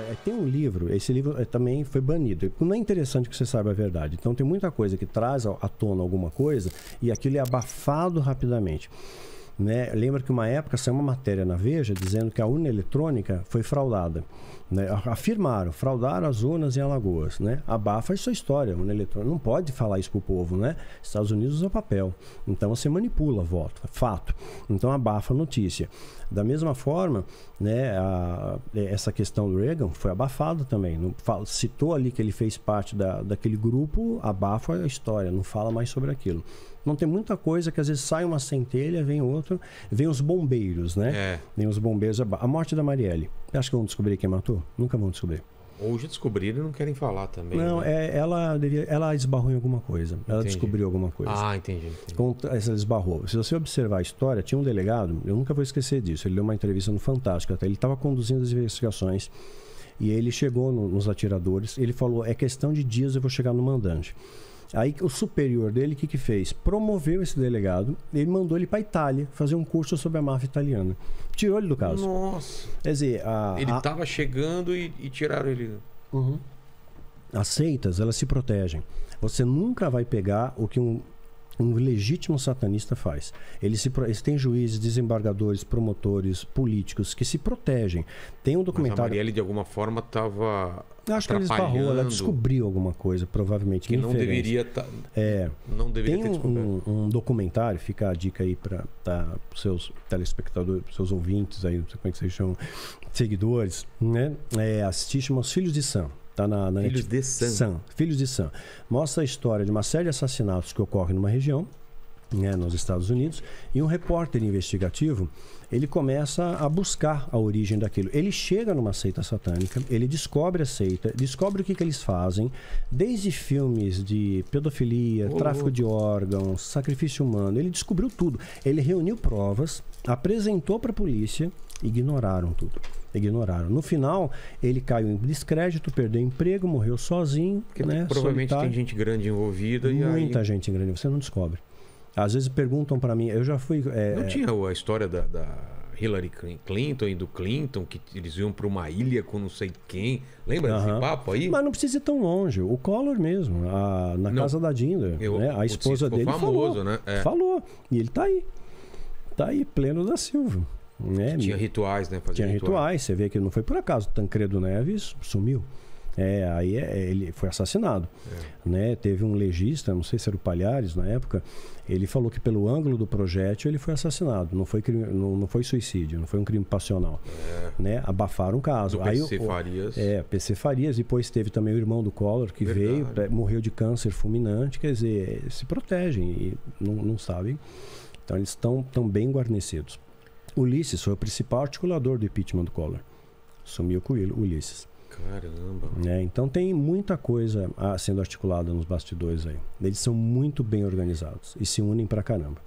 É, tem um livro, esse livro é, também foi banido. Não é interessante que você saiba a verdade. Então tem muita coisa que traz à tona alguma coisa e aquilo é abafado rapidamente. Né? Lembra que uma época saiu uma matéria na Veja dizendo que a urna eletrônica foi fraudada. Né? Afirmaram, fraudaram as urnas em Alagoas. Né? Abafa isso é história, urna eletrônica. Não pode falar isso para o povo, né? Estados Unidos usa papel. Então você manipula voto, fato. Então abafa a notícia. Da mesma forma, né, a, essa questão do Reagan foi abafada também. Não, fala, citou ali que ele fez parte da, daquele grupo, abafa a história, não fala mais sobre aquilo. Não tem muita coisa que às vezes sai uma centelha, vem outra Vem os bombeiros, né? É. Vem os bombeiros. A morte da Marielle. Acho que vão descobrir quem matou? Nunca vão descobrir. Ou já descobriram e não querem falar também. Não, né? é, ela, devia, ela esbarrou em alguma coisa. Entendi. Ela descobriu alguma coisa. Ah, entendi. entendi. ela esbarrou. Se você observar a história, tinha um delegado, eu nunca vou esquecer disso. Ele deu uma entrevista no Fantástico até. Tá? Ele estava conduzindo as investigações e ele chegou no, nos atiradores. Ele falou: é questão de dias eu vou chegar no mandante. Aí o superior dele, o que, que fez? Promoveu esse delegado, ele mandou ele para Itália fazer um curso sobre a máfia italiana. Tirou ele do caso. Nossa. Quer dizer, a, ele estava a... chegando e, e, tiraram ele. Uhum. As seitas, elas se protegem. Você nunca vai pegar o que um um legítimo satanista faz. Ele se, eles têm juízes, desembargadores, promotores, políticos que se protegem. Tem um documentário. Mas a Marielle, de alguma forma, estava. Acho que ela esbarrou, ela descobriu alguma coisa, provavelmente. Que não deveria estar. Tá... É, não deveria tem um, um, documentário, fica a dica aí para tá, os seus telespectadores, seus ouvintes aí, não sei como é que vocês chamam, seguidores, né? É, assiste Meus Filhos de Sam. Tá na, na Filhos de Sam. Sam. Filhos de Sam. Mostra a história de uma série de assassinatos que ocorrem numa região, né, nos Estados Unidos, e um repórter investigativo ele começa a buscar a origem daquilo. Ele chega numa seita satânica, ele descobre a seita, descobre o que, que eles fazem, desde filmes de pedofilia, oh, tráfico de órgãos, sacrifício humano, ele descobriu tudo. Ele reuniu provas, apresentou para a polícia Ignoraram tudo. Ignoraram. No final, ele caiu em descrédito, perdeu emprego, morreu sozinho. né? provavelmente Solitário. tem gente grande envolvida. Muita aí... gente grande, você não descobre. Às vezes perguntam para mim, eu já fui. É, não é, tinha a história da, da, Hillary Clinton e do Clinton, que eles iam para uma ilha com não sei quem. Lembra desse papo aí? Mas não precisa ir tão longe. O Collor mesmo, a, na não. casa da Dinda, né? a esposa dele. Famoso, falou, né? É. Falou. E ele tá aí. Tá aí, pleno da Silva. Né? Tinha rituais, né? Fazia tinha rituais. rituais. Você vê que não foi por acaso. Tancredo Neves sumiu. É, aí é, é, ele foi assassinado. É. Né? Teve um legista, não sei se era o Palhares na época, ele falou que pelo ângulo do projétil ele foi assassinado. Não foi, crime, não, não foi suicídio, não foi um crime passional. É. Né? Abafaram o caso. Do aí, PC o, Farias. É, PC Farias. Depois teve também o irmão do Collor que Verdade. veio, é, morreu de câncer fulminante. Quer dizer, se protegem e não, não sabem. Então eles estão tão bem guarnecidos. Ulisses foi o principal articulador do impeachment do Collor. Sumiu com ele, Ulisses. Caramba. É, então tem muita coisa ah, sendo articulada nos bastidores aí. Eles são muito bem organizados e se unem pra caramba.